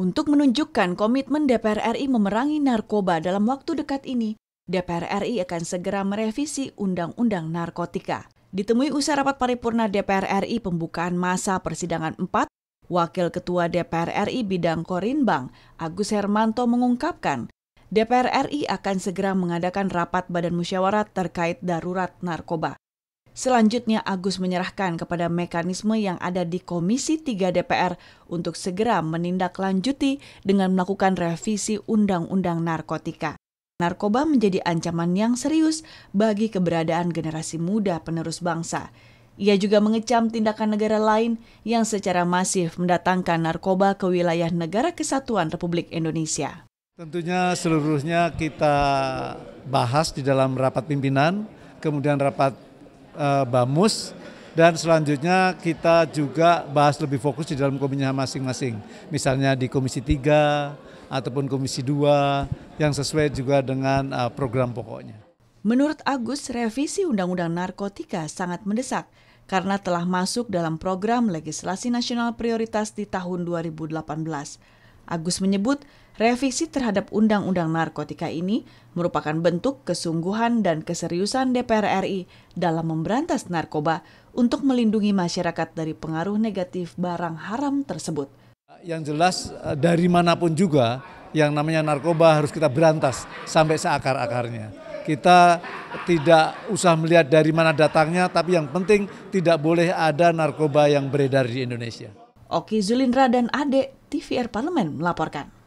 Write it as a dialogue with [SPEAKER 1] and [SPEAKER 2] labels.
[SPEAKER 1] Untuk menunjukkan komitmen DPR RI memerangi narkoba dalam waktu dekat ini, DPR RI akan segera merevisi Undang-Undang Narkotika. Ditemui usai rapat paripurna DPR RI pembukaan masa persidangan 4, Wakil Ketua DPR RI Bidang Korinbang, Agus Hermanto mengungkapkan, DPR RI akan segera mengadakan rapat badan musyawarah terkait darurat narkoba. Selanjutnya Agus menyerahkan kepada mekanisme yang ada di Komisi 3 DPR untuk segera menindaklanjuti dengan melakukan revisi undang-undang narkotika. Narkoba menjadi ancaman yang serius bagi keberadaan generasi muda penerus bangsa. Ia juga mengecam tindakan negara lain yang secara masif mendatangkan narkoba ke wilayah negara kesatuan Republik Indonesia.
[SPEAKER 2] Tentunya seluruhnya kita bahas di dalam rapat pimpinan, kemudian rapat e, BAMUS, dan selanjutnya kita juga bahas lebih fokus di dalam komisinya masing-masing. Misalnya di Komisi 3 ataupun Komisi 2 yang sesuai juga dengan e, program pokoknya.
[SPEAKER 1] Menurut Agus, revisi Undang-Undang Narkotika sangat mendesak karena telah masuk dalam program legislasi nasional prioritas di tahun 2018. Agus menyebut revisi terhadap undang-undang narkotika ini merupakan bentuk kesungguhan dan keseriusan DPR RI dalam memberantas narkoba untuk melindungi masyarakat dari pengaruh negatif barang haram tersebut.
[SPEAKER 2] Yang jelas eh, dari manapun juga yang namanya narkoba harus kita berantas sampai seakar-akarnya kita tidak usah melihat dari mana datangnya, tapi yang penting tidak boleh ada narkoba yang beredar di Indonesia.
[SPEAKER 1] Oki Zulindra dan Ade TVR Parlemen melaporkan.